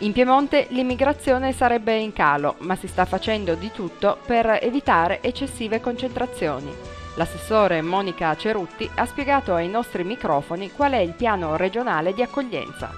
In Piemonte l'immigrazione sarebbe in calo, ma si sta facendo di tutto per evitare eccessive concentrazioni. L'assessore Monica Cerutti ha spiegato ai nostri microfoni qual è il piano regionale di accoglienza.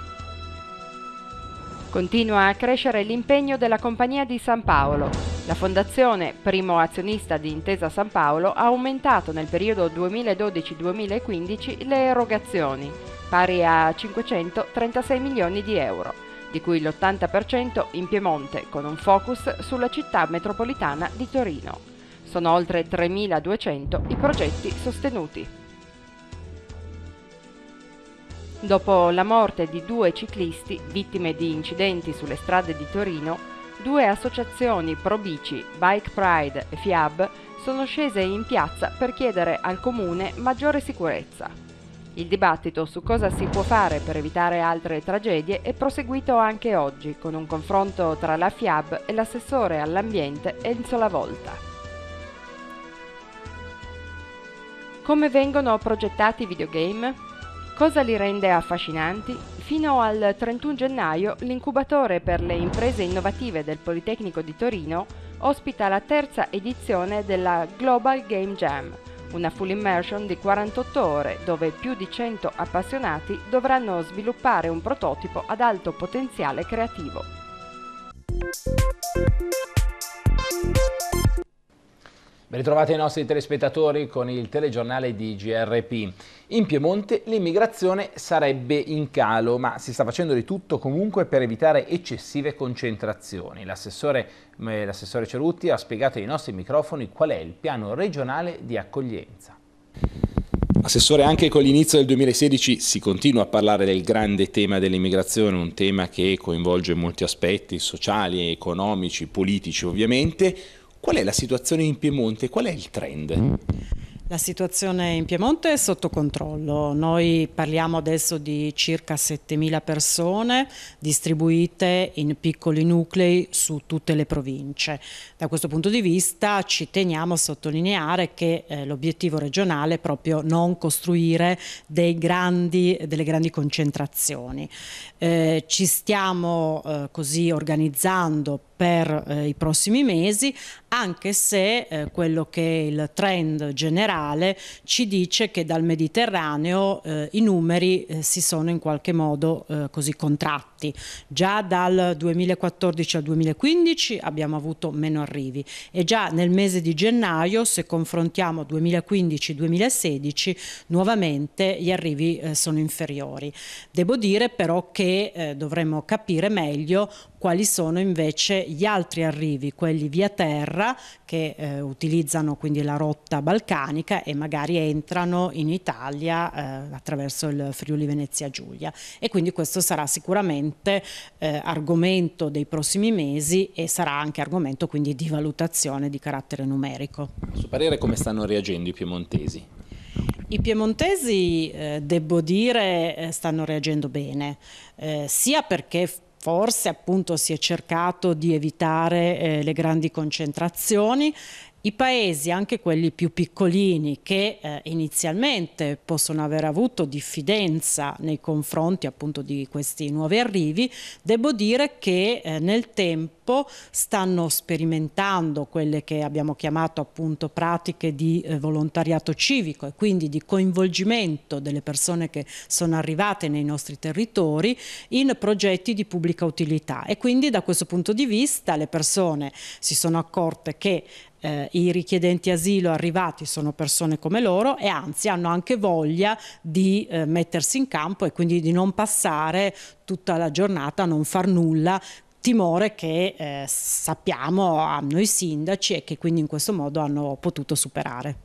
Continua a crescere l'impegno della Compagnia di San Paolo. La fondazione, primo azionista di Intesa San Paolo, ha aumentato nel periodo 2012-2015 le erogazioni, pari a 536 milioni di euro, di cui l'80% in Piemonte, con un focus sulla città metropolitana di Torino. Sono oltre 3.200 i progetti sostenuti. Dopo la morte di due ciclisti vittime di incidenti sulle strade di Torino, due associazioni pro bici, Bike Pride e FIAB, sono scese in piazza per chiedere al comune maggiore sicurezza. Il dibattito su cosa si può fare per evitare altre tragedie è proseguito anche oggi con un confronto tra la FIAB e l'assessore all'ambiente Enzo Lavolta. come vengono progettati i videogame, cosa li rende affascinanti, fino al 31 gennaio l'incubatore per le imprese innovative del Politecnico di Torino ospita la terza edizione della Global Game Jam, una full immersion di 48 ore dove più di 100 appassionati dovranno sviluppare un prototipo ad alto potenziale creativo. Ben ritrovati i nostri telespettatori con il telegiornale di GRP. In Piemonte l'immigrazione sarebbe in calo, ma si sta facendo di tutto comunque per evitare eccessive concentrazioni. Eh, l'assessore, Cerutti ha spiegato ai nostri microfoni qual è il piano regionale di accoglienza. Assessore, anche con l'inizio del 2016 si continua a parlare del grande tema dell'immigrazione, un tema che coinvolge molti aspetti sociali, economici, politici ovviamente. Qual è la situazione in Piemonte? Qual è il trend? La situazione in Piemonte è sotto controllo, noi parliamo adesso di circa 7.000 persone distribuite in piccoli nuclei su tutte le province. Da questo punto di vista ci teniamo a sottolineare che eh, l'obiettivo regionale è proprio non costruire grandi, delle grandi concentrazioni. Eh, ci stiamo eh, così organizzando per eh, i prossimi mesi, anche se eh, quello che è il trend generale ci dice che dal Mediterraneo eh, i numeri eh, si sono in qualche modo eh, così contratti fatti. Già dal 2014 al 2015 abbiamo avuto meno arrivi e già nel mese di gennaio, se confrontiamo 2015-2016, nuovamente gli arrivi eh, sono inferiori. Devo dire però che eh, dovremmo capire meglio quali sono invece gli altri arrivi, quelli via terra che eh, utilizzano quindi la rotta balcanica e magari entrano in Italia eh, attraverso il Friuli Venezia Giulia e quindi questo sarà sicuramente sicuramente eh, argomento dei prossimi mesi e sarà anche argomento quindi di valutazione di carattere numerico. A suo parere come stanno reagendo i piemontesi? I piemontesi, eh, devo dire, eh, stanno reagendo bene, eh, sia perché forse appunto si è cercato di evitare eh, le grandi concentrazioni i paesi, anche quelli più piccolini, che eh, inizialmente possono aver avuto diffidenza nei confronti appunto di questi nuovi arrivi, devo dire che eh, nel tempo stanno sperimentando quelle che abbiamo chiamato appunto pratiche di eh, volontariato civico e quindi di coinvolgimento delle persone che sono arrivate nei nostri territori in progetti di pubblica utilità e quindi da questo punto di vista le persone si sono accorte che eh, i richiedenti asilo arrivati sono persone come loro e anzi hanno anche voglia di eh, mettersi in campo e quindi di non passare tutta la giornata a non far nulla timore che eh, sappiamo hanno i sindaci e che quindi in questo modo hanno potuto superare.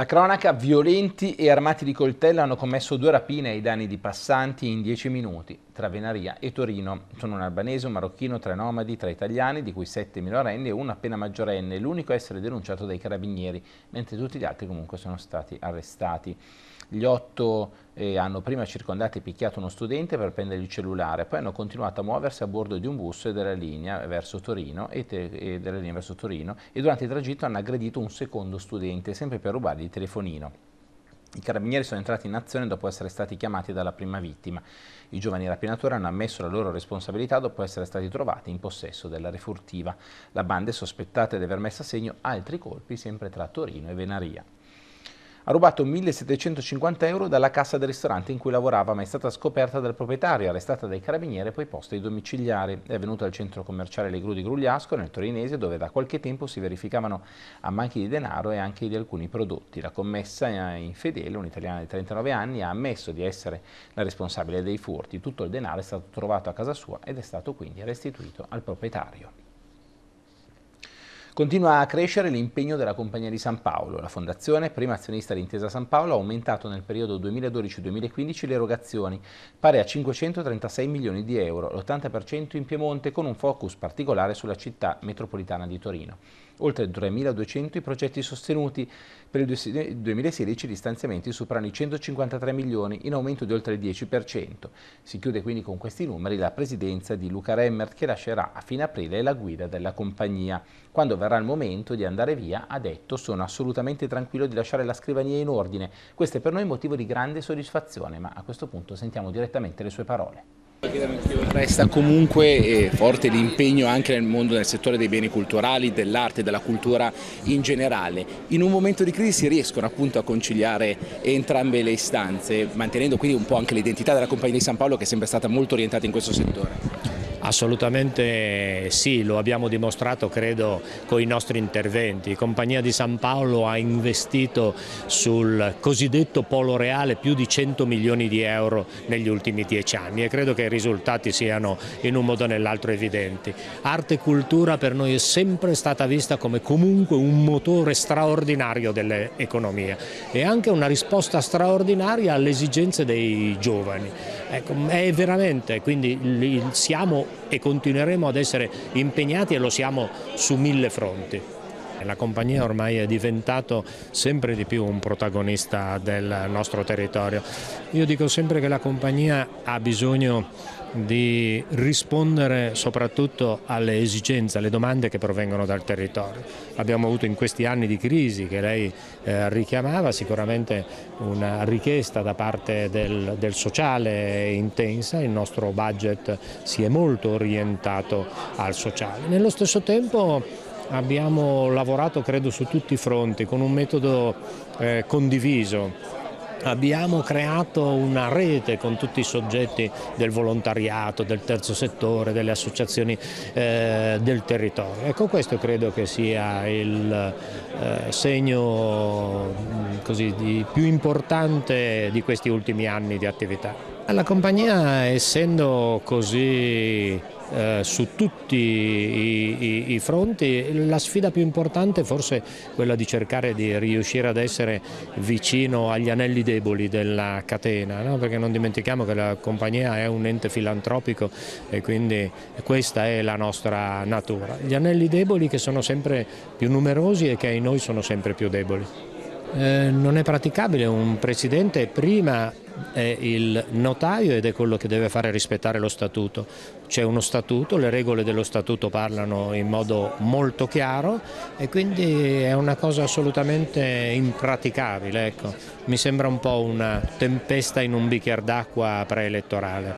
La cronaca, violenti e armati di coltello hanno commesso due rapine ai danni di passanti in dieci minuti, tra Venaria e Torino. Sono un albanese, un marocchino, tre nomadi, tre italiani, di cui sette minorenni e uno appena maggiorenne, l'unico a essere denunciato dai carabinieri, mentre tutti gli altri comunque sono stati arrestati. Gli otto e hanno prima circondato e picchiato uno studente per prendergli il cellulare, poi hanno continuato a muoversi a bordo di un bus e della linea verso Torino e, e, linea verso Torino, e durante il tragitto hanno aggredito un secondo studente, sempre per rubargli il telefonino. I carabinieri sono entrati in azione dopo essere stati chiamati dalla prima vittima. I giovani rapinatori hanno ammesso la loro responsabilità dopo essere stati trovati in possesso della refurtiva. La banda è sospettata di aver messo a segno altri colpi sempre tra Torino e Venaria ha rubato 1750 euro dalla cassa del ristorante in cui lavorava, ma è stata scoperta dal proprietario, arrestata dai carabinieri e poi posta ai domiciliari. È venuta al centro commerciale Le Gru di Grugliasco, nel Torinese, dove da qualche tempo si verificavano ammanchi di denaro e anche di alcuni prodotti. La commessa infedele, un'italiana di 39 anni, ha ammesso di essere la responsabile dei furti. Tutto il denaro è stato trovato a casa sua ed è stato quindi restituito al proprietario. Continua a crescere l'impegno della Compagnia di San Paolo. La Fondazione, prima azionista di Intesa San Paolo, ha aumentato nel periodo 2012-2015 le erogazioni, pari a 536 milioni di euro, l'80% in Piemonte, con un focus particolare sulla città metropolitana di Torino oltre 3.200 i progetti sostenuti per il 2016 gli stanziamenti superano i 153 milioni in aumento di oltre il 10%. Si chiude quindi con questi numeri la presidenza di Luca Remmert che lascerà a fine aprile la guida della compagnia. Quando verrà il momento di andare via ha detto sono assolutamente tranquillo di lasciare la scrivania in ordine. Questo è per noi motivo di grande soddisfazione ma a questo punto sentiamo direttamente le sue parole. Resta comunque eh, forte l'impegno anche nel mondo, del settore dei beni culturali, dell'arte, e della cultura in generale. In un momento di crisi si riescono appunto a conciliare entrambe le istanze, mantenendo quindi un po' anche l'identità della Compagnia di San Paolo che è sempre stata molto orientata in questo settore. Assolutamente sì, lo abbiamo dimostrato credo con i nostri interventi. Compagnia di San Paolo ha investito sul cosiddetto polo reale più di 100 milioni di euro negli ultimi dieci anni e credo che i risultati siano in un modo o nell'altro evidenti. Arte e cultura per noi è sempre stata vista come comunque un motore straordinario dell'economia e anche una risposta straordinaria alle esigenze dei giovani. Ecco, è veramente, quindi siamo e continueremo ad essere impegnati e lo siamo su mille fronti. La compagnia ormai è diventato sempre di più un protagonista del nostro territorio. Io dico sempre che la compagnia ha bisogno di rispondere soprattutto alle esigenze, alle domande che provengono dal territorio. Abbiamo avuto in questi anni di crisi che lei eh, richiamava sicuramente una richiesta da parte del, del sociale intensa, il nostro budget si è molto orientato al sociale. Nello stesso tempo abbiamo lavorato credo su tutti i fronti con un metodo eh, condiviso abbiamo creato una rete con tutti i soggetti del volontariato, del terzo settore, delle associazioni eh, del territorio. Ecco questo credo che sia il eh, segno mm, così, di, più importante di questi ultimi anni di attività. La compagnia essendo così eh, su tutti i, i, i, fronti, la sfida più importante forse è quella di cercare di riuscire ad essere vicino agli anelli deboli della catena, no? perché non dimentichiamo che la compagnia è un ente filantropico e quindi questa è la nostra natura. Gli anelli deboli che sono sempre più numerosi e che in noi sono sempre più deboli. Eh, non è praticabile, un presidente prima è il notaio ed è quello che deve fare rispettare lo statuto. C'è uno statuto, le regole dello statuto parlano in modo molto chiaro e quindi è una cosa assolutamente impraticabile. Ecco. Mi sembra un po' una tempesta in un bicchiere d'acqua preelettorale.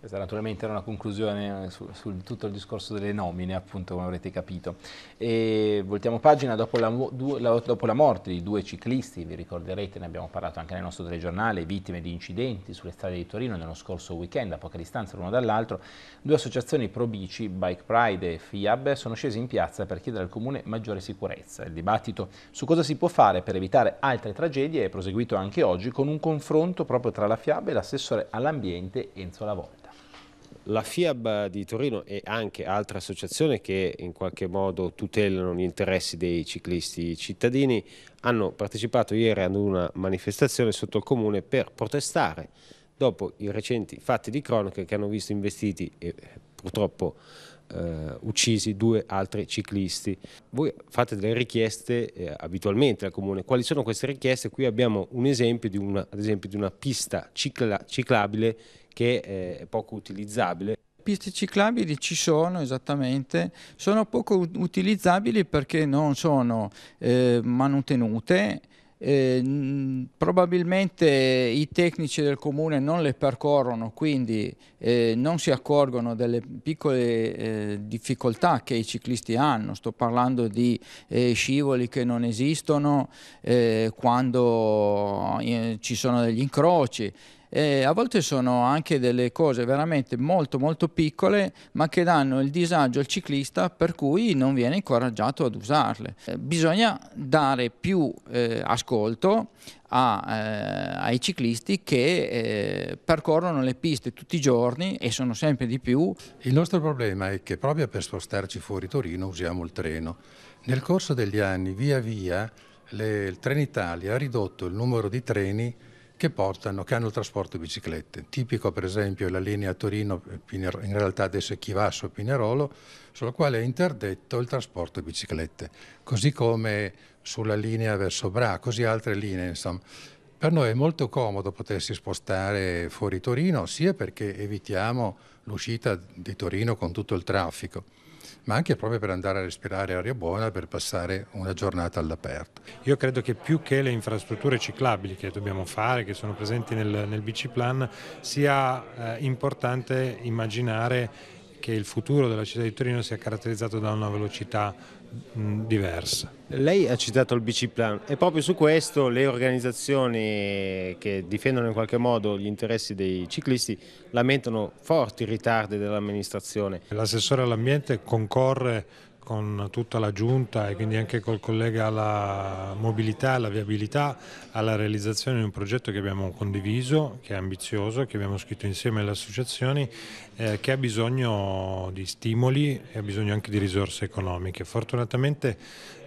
Questa esatto, naturalmente era una conclusione eh, su, su, tutto il discorso delle nomine, appunto, come avrete capito. E voltiamo pagina, dopo la, du, la, dopo la, morte di due ciclisti, vi ricorderete, ne abbiamo parlato anche nel nostro telegiornale, vittime di incidenti sulle strade di Torino nello scorso weekend, a poca distanza l'uno dall'altro, due associazioni pro bici, Bike Pride e FIAB, sono scese in piazza per chiedere al Comune maggiore sicurezza. Il dibattito su cosa si può fare per evitare altre tragedie è proseguito anche oggi con un confronto proprio tra la FIAB e l'assessore all'ambiente Enzo Lavolta. La FIAB di Torino e anche altre associazioni che in qualche modo tutelano gli interessi dei ciclisti cittadini hanno partecipato ieri ad una manifestazione sotto il comune per protestare dopo i recenti fatti di cronaca che hanno visto investiti e purtroppo eh, uccisi due altri ciclisti. Voi fate delle richieste eh, abitualmente al comune, quali sono queste richieste? Qui abbiamo un esempio di una, esempio di una pista cicla, ciclabile che è poco utilizzabile. Piste ciclabili ci sono esattamente, sono poco utilizzabili perché non sono eh, manutenute, eh, probabilmente i tecnici del comune non le percorrono, quindi eh, non si accorgono delle piccole eh, difficoltà che i ciclisti hanno. Sto parlando di eh, scivoli che non esistono eh, quando eh, ci sono degli incroci. E a volte sono anche delle cose veramente molto molto piccole ma che danno il disagio al ciclista per cui non viene incoraggiato ad usarle. Eh, bisogna dare più eh, ascolto a, eh, ai ciclisti che eh, percorrono le piste tutti i giorni e sono sempre di più. Il nostro problema è che proprio per spostarci fuori Torino usiamo il treno. Nel corso degli anni via via le, il Trenitalia ha ridotto il numero di treni che portano, che hanno il trasporto biciclette. Tipico per esempio la linea Torino, eh, in realtà adesso è Chivasso-Pinerolo, sulla quale è interdetto il trasporto biciclette, così come sulla linea verso Bra, così altre linee insomma. Per noi è molto comodo potersi spostare fuori Torino, sia perché evitiamo l'uscita di Torino con tutto il traffico, ma anche proprio per andare a respirare aria buona, per passare una giornata all'aperto. Io credo che più che le infrastrutture ciclabili che dobbiamo fare, che sono presenti nel, nel BC Plan, sia eh, importante immaginare che il futuro della città di Torino sia caratterizzato da una velocità Mm, diversa. Lei ha citato il biciplan e proprio su questo le organizzazioni che difendono in qualche modo gli interessi dei ciclisti lamentano forti ritardi dell'amministrazione. L'assessore all'ambiente concorre con tutta la giunta e quindi anche col collega alla mobilità, e alla viabilità, alla realizzazione di un progetto che abbiamo condiviso, che è ambizioso, che abbiamo scritto insieme alle associazioni, eh, che ha bisogno di stimoli e ha bisogno anche di risorse economiche. Fortunatamente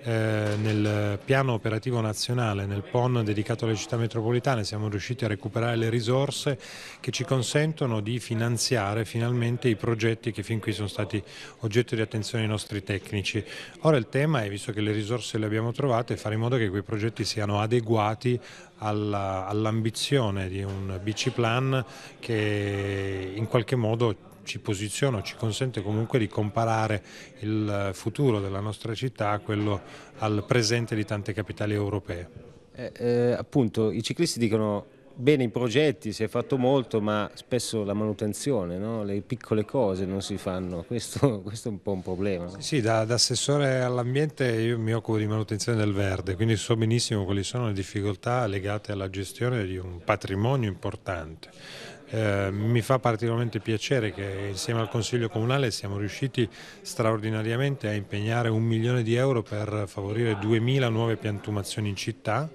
eh, nel piano operativo nazionale, nel PON dedicato alle città metropolitane, siamo riusciti a recuperare le risorse che ci consentono di finanziare finalmente i progetti che fin qui sono stati oggetto di attenzione ai nostri tecnici. Ora il tema è, visto che le risorse le abbiamo trovate, fare in modo che quei progetti siano adeguati all'ambizione all di un BC Plan che in qualche modo ci posiziona, ci consente comunque di comparare il futuro della nostra città a quello al presente di tante capitali europee. Eh, eh, appunto, i ciclisti dicono bene i progetti, si è fatto molto, ma spesso la manutenzione, no? le piccole cose non si fanno, questo, questo è un po' un problema. No? Sì, da, da assessore all'ambiente io mi occupo di manutenzione del verde, quindi so benissimo quali sono le difficoltà legate alla gestione di un patrimonio importante. Eh, mi fa particolarmente piacere che insieme al Consiglio Comunale siamo riusciti straordinariamente a impegnare un milione di euro per favorire 2.000 nuove piantumazioni in città.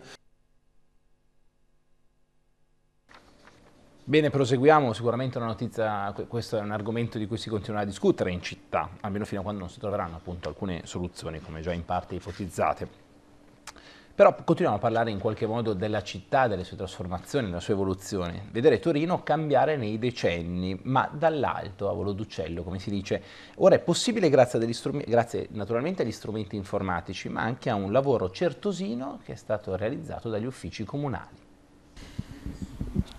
Bene, proseguiamo, sicuramente una notizia, questo è un argomento di cui si continuerà a discutere in città, almeno fino a quando non si troveranno appunto alcune soluzioni come già in parte ipotizzate. Però continuiamo a parlare in qualche modo della città, delle sue trasformazioni, della sua evoluzione. Vedere Torino cambiare nei decenni, ma dall'alto, a volo d'uccello, come si dice. Ora è possibile grazie, grazie, naturalmente agli strumenti informatici, ma anche a un lavoro certosino che è stato realizzato dagli uffici comunali.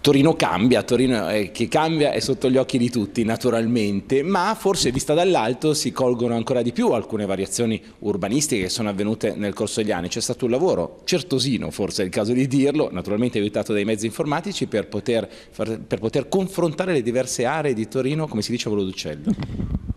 Torino cambia, Torino eh, che cambia è sotto gli occhi di tutti naturalmente, ma forse vista dall'alto si colgono ancora di più alcune variazioni urbanistiche che sono avvenute nel corso degli anni. C'è stato un lavoro certosino, forse è il caso di dirlo, naturalmente aiutato dai mezzi informatici per poter, per poter confrontare le diverse aree di Torino, come si dice a volo d'uccello.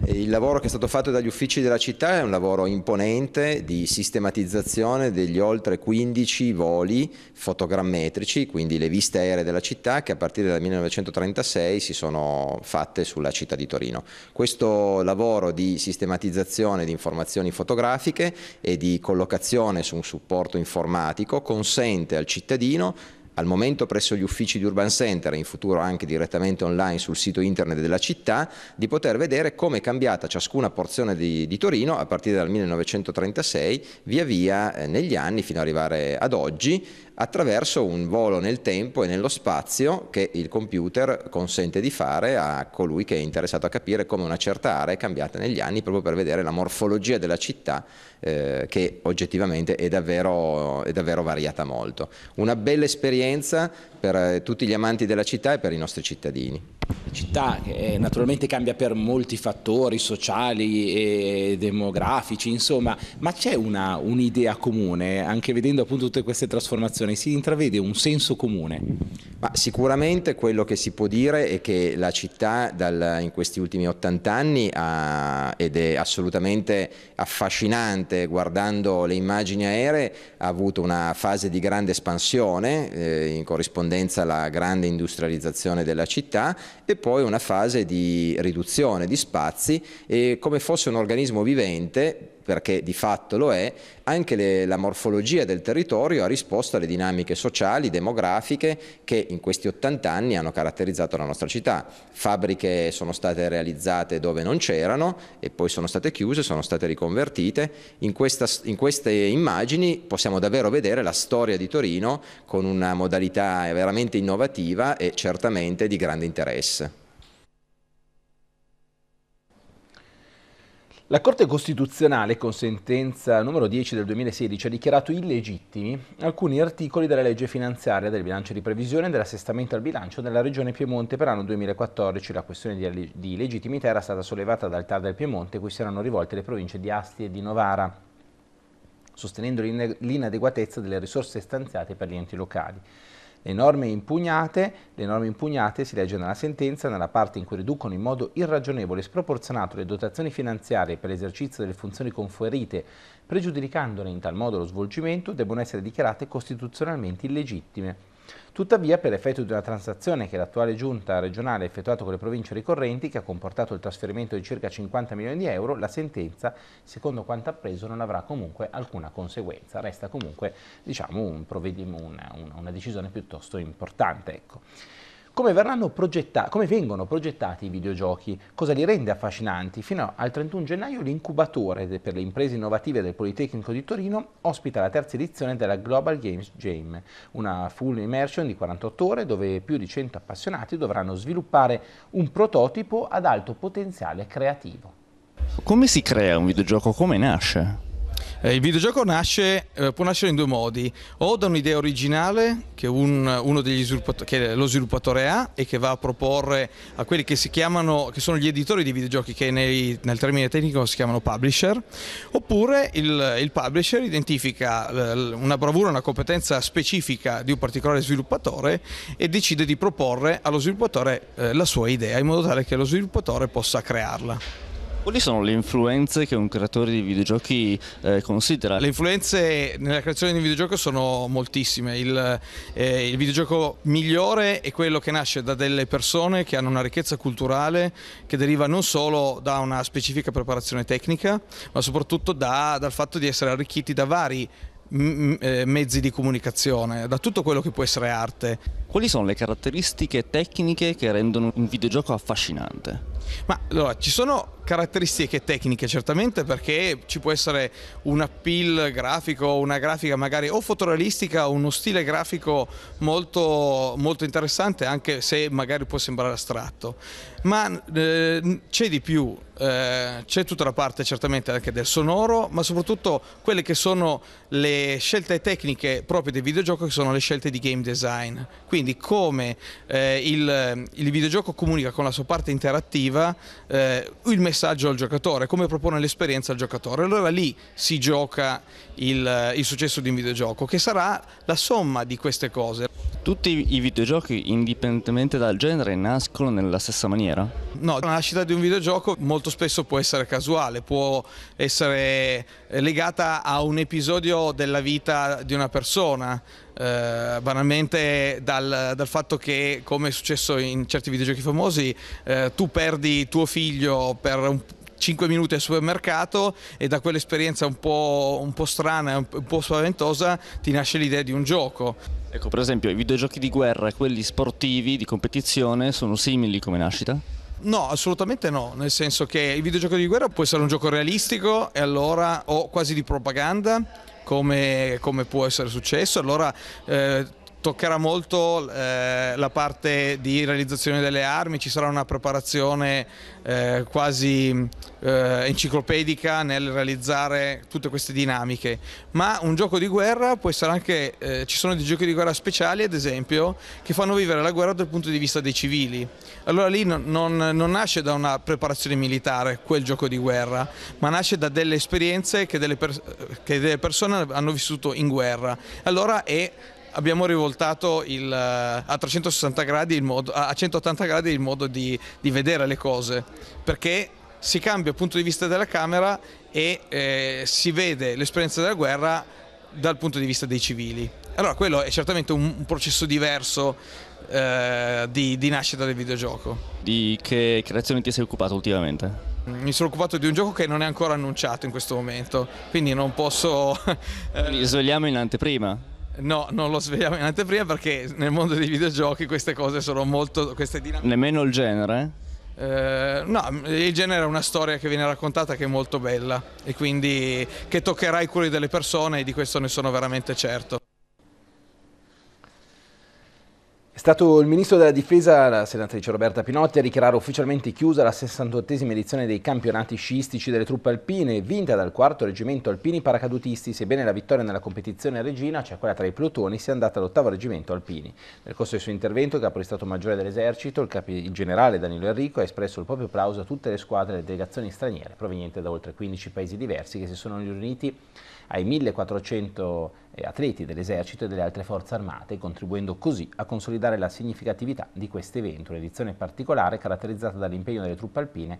Il lavoro che è stato fatto dagli uffici della città è un lavoro imponente di sistematizzazione degli oltre 15 voli fotogrammetrici, quindi le viste aeree della città che a partire dal 1936 si sono fatte sulla città di Torino. Questo lavoro di sistematizzazione di informazioni fotografiche e di collocazione su un supporto informatico consente al cittadino al momento presso gli uffici di Urban Center, in futuro anche direttamente online sul sito internet della città, di poter vedere come è cambiata ciascuna porzione di, di Torino a partire dal 1936 via via eh, negli anni fino ad arrivare ad oggi attraverso un volo nel tempo e nello spazio che il computer consente di fare a colui che è interessato a capire come una certa area è cambiata negli anni proprio per vedere la morfologia della città eh, che oggettivamente è davvero, è davvero variata molto. Una bella esperienza per eh, tutti gli amanti della città e per i nostri cittadini. La città che eh, naturalmente cambia per molti fattori sociali e demografici, insomma, ma c'è un'idea un comune, anche vedendo appunto tutte queste trasformazioni, si intravede un senso comune? Ma sicuramente quello che si può dire è che la città dal, in questi ultimi 80 anni ha, ed è assolutamente affascinante guardando le immagini aeree, ha avuto una fase di grande espansione eh, in corrispondenza tendenza alla grande industrializzazione della città e poi una fase di riduzione di spazi e come fosse un organismo vivente perché di fatto lo è, anche le, la morfologia del territorio ha risposto alle dinamiche sociali, demografiche che in questi 80 anni hanno caratterizzato la nostra città. Fabbriche sono state realizzate dove non c'erano e poi sono state chiuse, sono state riconvertite. In, questa, in queste immagini possiamo davvero vedere la storia di Torino con una modalità veramente innovativa e certamente di grande interesse. La Corte Costituzionale, con sentenza numero 10 del 2016, ha dichiarato illegittimi alcuni articoli della legge finanziaria del bilancio di previsione e dell'assestamento al bilancio della Regione Piemonte per l'anno 2014. La questione di legittimità era stata sollevata dal TAR del Piemonte, cui si erano rivolte le province di Asti e di Novara, sostenendo l'inadeguatezza delle risorse stanziate per gli enti locali. Le norme impugnate, le norme impugnate si legge nella sentenza nella parte in cui riducono in modo irragionevole e sproporzionato le dotazioni finanziarie per l'esercizio delle funzioni conferite, pregiudicandone in tal modo lo svolgimento, debbono essere dichiarate costituzionalmente illegittime. Tuttavia, per effetto di una transazione che l'attuale giunta regionale ha effettuato con le province ricorrenti, che ha comportato il trasferimento di circa 50 milioni di euro, la sentenza, secondo quanto appreso, non avrà comunque alcuna conseguenza. Resta comunque diciamo, un una, una decisione piuttosto importante. Ecco. Come, come, vengono progettati i videogiochi, cosa li rende affascinanti. Fino al 31 gennaio l'incubatore per le imprese innovative del Politecnico di Torino ospita la terza edizione della Global Games Jam, una full immersion di 48 ore dove più di 100 appassionati dovranno sviluppare un prototipo ad alto potenziale creativo. Come si crea un videogioco? Come nasce? Eh, il videogioco nasce, eh, può nascere in due modi, o da un'idea originale che, un, che lo sviluppatore ha e che va a proporre a quelli che si chiamano, che sono gli editori di videogiochi che nei, nel termine tecnico si chiamano publisher, oppure il, il publisher identifica eh, una bravura, una competenza specifica di un particolare sviluppatore e decide di proporre allo sviluppatore eh, la sua idea in modo tale che lo sviluppatore possa crearla. Quali sono le influenze che un creatore di videogiochi eh, considera? Le influenze nella creazione di un videogioco sono moltissime. Il, eh, il, videogioco migliore è quello che nasce da delle persone che hanno una ricchezza culturale che deriva non solo da una specifica preparazione tecnica, ma soprattutto da, dal fatto di essere arricchiti da vari eh, mezzi di comunicazione, da tutto quello che può essere arte. Quali sono le caratteristiche tecniche che rendono un videogioco affascinante? Ma allora, ci sono caratteristiche tecniche certamente perché ci può essere un appeal grafico, una grafica magari o fotorealistica uno stile grafico molto, molto interessante anche se magari può sembrare astratto. Ma eh, c'è di più, eh, c'è tutta la parte certamente anche del sonoro, ma soprattutto quelle che sono le scelte tecniche proprio del videogioco che sono le scelte di game design. Quindi come eh, il, il videogioco comunica con la sua parte interattiva migliora eh, il messaggio al giocatore, come propone l'esperienza al giocatore. Allora lì si gioca il, eh, il successo di un videogioco, che sarà la somma di queste cose. Tutti i videogiochi, indipendentemente dal genere, nascono nella stessa maniera? No, la nascita di un videogioco molto spesso può essere casuale, può essere legata a un episodio della vita di una persona, eh, banalmente dal, dal, fatto che come è successo in certi videogiochi famosi eh, tu perdi tuo figlio per un 5 minuti al supermercato e da quell'esperienza un po', un po' strana, un po' spaventosa ti nasce l'idea di un gioco. Ecco, per esempio i videogiochi di guerra e quelli sportivi di competizione sono simili come nascita? No, assolutamente no, nel senso che il videogioco di guerra può essere un gioco realistico e allora o quasi di propaganda come, come può essere successo. Allora eh, toccherà molto eh, la parte di realizzazione delle armi, ci sarà una preparazione eh, quasi eh, enciclopedica nel realizzare tutte queste dinamiche, ma un gioco di guerra può essere anche, eh, ci sono dei giochi di guerra speciali ad esempio che fanno vivere la guerra dal punto di vista dei civili, allora lì non, non, non nasce da una preparazione militare quel gioco di guerra, ma nasce da delle esperienze che delle, che delle persone hanno vissuto in guerra, allora è abbiamo rivoltato il, eh, a, gradi modo, a 180 gradi il modo di, di vedere le cose, perché si cambia il punto di vista della camera e eh, si vede l'esperienza della guerra dal punto di vista dei civili. Allora quello è certamente un, un processo diverso eh, di, di, nascita del videogioco. Di che creazione ti sei occupato ultimamente? Mi sono occupato di un gioco che non è ancora annunciato in questo momento, quindi non posso... Li eh, svegliamo in anteprima? No, non lo svegliamo in anteprima perché nel mondo dei videogiochi queste cose sono molto... Queste dinamiche... Nemmeno il genere? Eh, no, il genere è una storia che viene raccontata che è molto bella e quindi che toccherà i cuori delle persone e di questo ne sono veramente certo. È stato il ministro della difesa, la senatrice Roberta Pinotti, a dichiarare ufficialmente chiusa la 68esima edizione dei campionati sciistici delle truppe alpine, vinta dal 4 reggimento alpini paracadutisti, sebbene la vittoria nella competizione regina, cioè quella tra i plutoni, sia andata all'ottavo reggimento alpini. Nel corso del suo intervento, il capo di Stato Maggiore dell'Esercito, il, il, generale Danilo Enrico, ha espresso il proprio applauso a tutte le squadre e le delegazioni straniere, provenienti da oltre 15 paesi diversi, che si sono riuniti ai 1400 eh, atleti dell'esercito e delle altre forze armate, contribuendo così a consolidare la significatività di questo evento, un'edizione particolare caratterizzata dall'impegno delle truppe alpine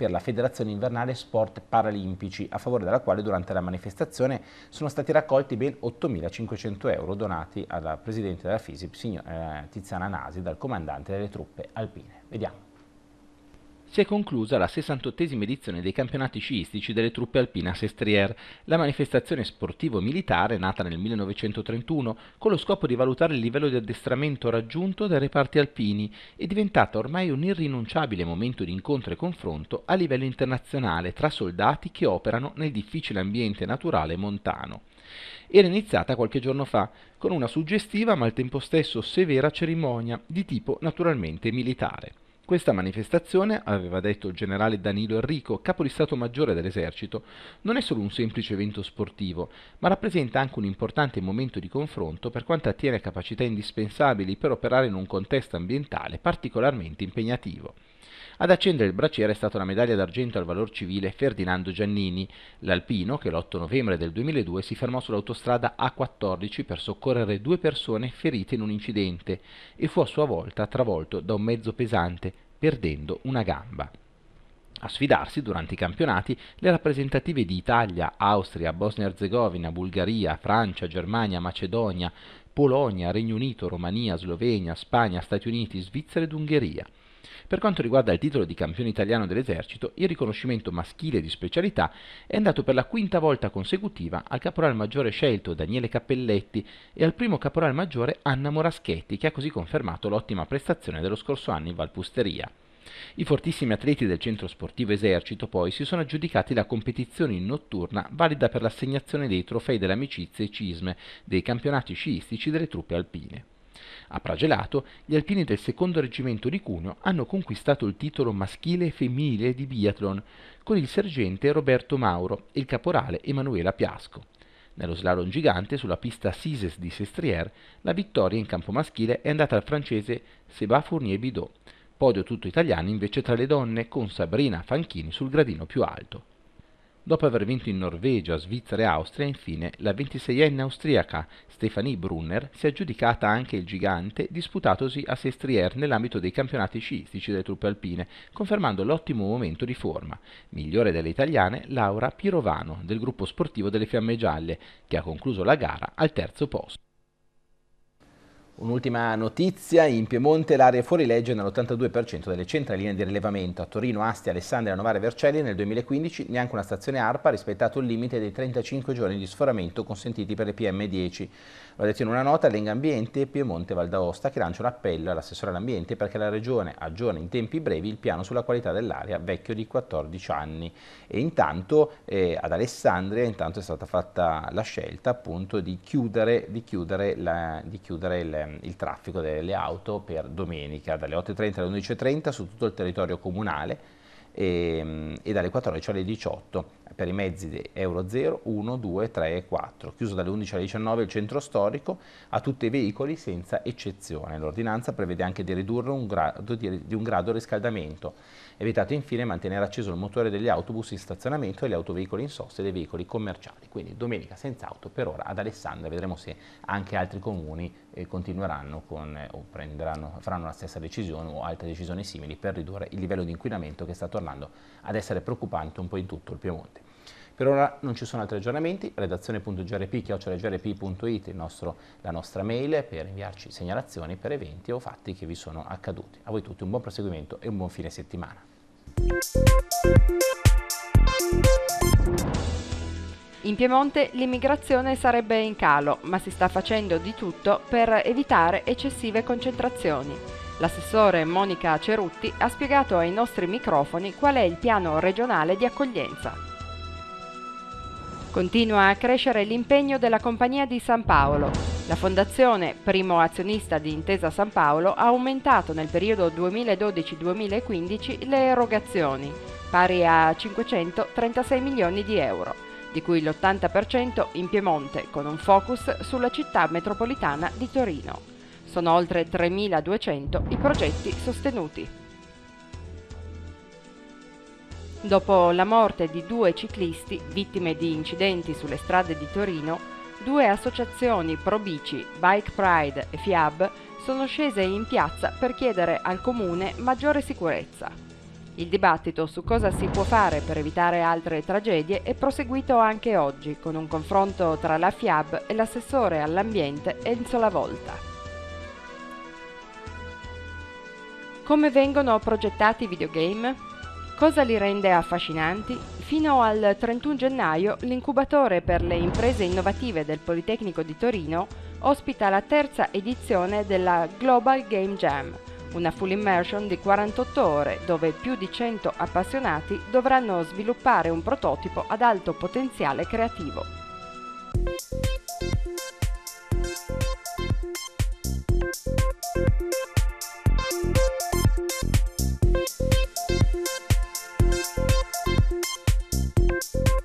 per la Federazione Invernale Sport Paralimpici, a favore della quale durante la manifestazione sono stati raccolti ben 8.500 euro donati alla Presidente della FISIP, signora eh, Tiziana Nasi, dal Comandante delle truppe alpine. Vediamo si è conclusa la 68esima edizione dei campionati sciistici delle truppe alpine a Sestriere, la manifestazione sportivo-militare nata nel 1931 con lo scopo di valutare il livello di addestramento raggiunto dai reparti alpini e diventata ormai un irrinunciabile momento di incontro e confronto a livello internazionale tra soldati che operano nel difficile ambiente naturale montano. Era iniziata qualche giorno fa con una suggestiva ma al tempo stesso severa cerimonia di tipo naturalmente militare. Questa manifestazione, aveva detto il generale Danilo Enrico, capo di Stato Maggiore dell'Esercito, non è solo un semplice evento sportivo, ma rappresenta anche un importante momento di confronto per quanto attiene a capacità indispensabili per operare in un contesto ambientale particolarmente impegnativo. Ad accendere il braciere è stata una medaglia d'argento al valor civile Ferdinando Giannini, l'alpino che l'8 novembre del 2002 si fermò sull'autostrada A14 per soccorrere due persone ferite in un incidente e fu a sua volta travolto da un mezzo pesante, perdendo una gamba. A sfidarsi durante i campionati le rappresentative di Italia, Austria, Bosnia-Herzegovina, Bulgaria, Francia, Germania, Macedonia, Polonia, Regno Unito, Romania, Slovenia, Spagna, Stati Uniti, Svizzera ed Ungheria. Per quanto riguarda il titolo di campione italiano dell'esercito, il riconoscimento maschile di specialità è andato per la quinta volta consecutiva al caporal maggiore scelto Daniele Cappelletti e al primo caporal maggiore Anna Moraschetti, che ha così confermato l'ottima prestazione dello scorso anno in Valpusteria. I fortissimi atleti del centro sportivo Esercito poi si sono aggiudicati la competizione in notturna valida per l'assegnazione dei trofei dell'amicizia e cisme dei campionati sciistici delle truppe alpine. A Pragelato, gli alpini del secondo reggimento di Cuneo hanno conquistato il titolo maschile e femminile di biathlon con il sergente Roberto Mauro e il caporale Emanuela Piasco. Nello slalom gigante sulla pista Sises di Sestriere, la vittoria in campo maschile è andata al francese Seba Fournier-Bidot, podio tutto italiano invece tra le donne con Sabrina Fanchini sul gradino più alto dopo aver vinto in Norvegia, Svizzera e Austria, infine la 26enne austriaca Stefanie Brunner si è aggiudicata anche il gigante disputatosi a Sestrier nell'ambito dei campionati sciistici delle truppe alpine, confermando l'ottimo momento di forma. Migliore delle italiane Laura Pirovano del gruppo sportivo delle Fiamme Gialle, che ha concluso la gara al terzo posto. Un'ultima notizia, in Piemonte l'area fuorilegge nell'82% delle centraline di rilevamento. A Torino, Asti, Alessandria, Novara e Vercelli nel 2015 neanche una stazione ARPA ha rispettato il limite dei 35 giorni di sforamento consentiti per le PM10. Lo ha detto in una nota Ambiente Piemonte Val d'Aosta che lancia un appello all'assessore all'ambiente perché la regione aggiorni in tempi brevi il piano sulla qualità dell'aria vecchio di 14 anni e intanto eh, ad Alessandria intanto è stata fatta la scelta appunto di chiudere, di chiudere, la, di chiudere il, il, traffico delle auto per domenica dalle 8.30 alle 11.30 su tutto il territorio comunale e, ehm, e dalle 14 alle 18 per i mezzi di Euro 0, 1, 2, 3 e 4, chiuso dalle 11 alle 19 il centro storico a tutti i veicoli senza eccezione. L'ordinanza prevede anche di ridurre un grado, di, di un grado il riscaldamento. È vietato infine mantenere acceso il motore degli autobus in stazionamento e gli autoveicoli in sosta e dei veicoli commerciali. Quindi domenica senza auto per ora ad Alessandria, vedremo se anche altri comuni eh, continueranno con, eh, o prenderanno, faranno la stessa decisione o altre decisioni simili per ridurre il livello di inquinamento che sta tornando ad essere preoccupante un po' in tutto il Piemonte. Per ora non ci sono altri aggiornamenti, redazione.grp.it la nostra mail per inviarci segnalazioni per eventi o fatti che vi sono accaduti. A voi tutti un buon proseguimento e un buon fine settimana. In Piemonte l'immigrazione sarebbe in calo, ma si sta facendo di tutto per evitare eccessive concentrazioni. L'assessore Monica Cerutti ha spiegato ai nostri microfoni qual è il piano regionale di accoglienza. Continua a crescere l'impegno della Compagnia di San Paolo. La fondazione, primo azionista di Intesa San Paolo, ha aumentato nel periodo 2012-2015 le erogazioni, pari a 536 milioni di euro, di cui l'80% in Piemonte, con un focus sulla città metropolitana di Torino. Sono oltre 3.200 i progetti sostenuti. Dopo la morte di due ciclisti vittime di incidenti sulle strade di Torino, due associazioni pro bici, Bike Pride e FIAB, sono scese in piazza per chiedere al comune maggiore sicurezza. Il dibattito su cosa si può fare per evitare altre tragedie è proseguito anche oggi con un confronto tra la FIAB e l'assessore all'ambiente Enzo Lavolta. Come vengono progettati i videogame? cosa li rende affascinanti? Fino al 31 gennaio l'incubatore per le imprese innovative del Politecnico di Torino ospita la terza edizione della Global Game Jam, una full immersion di 48 ore dove più di 100 appassionati dovranno sviluppare un prototipo ad alto potenziale creativo. Thank you. Thank you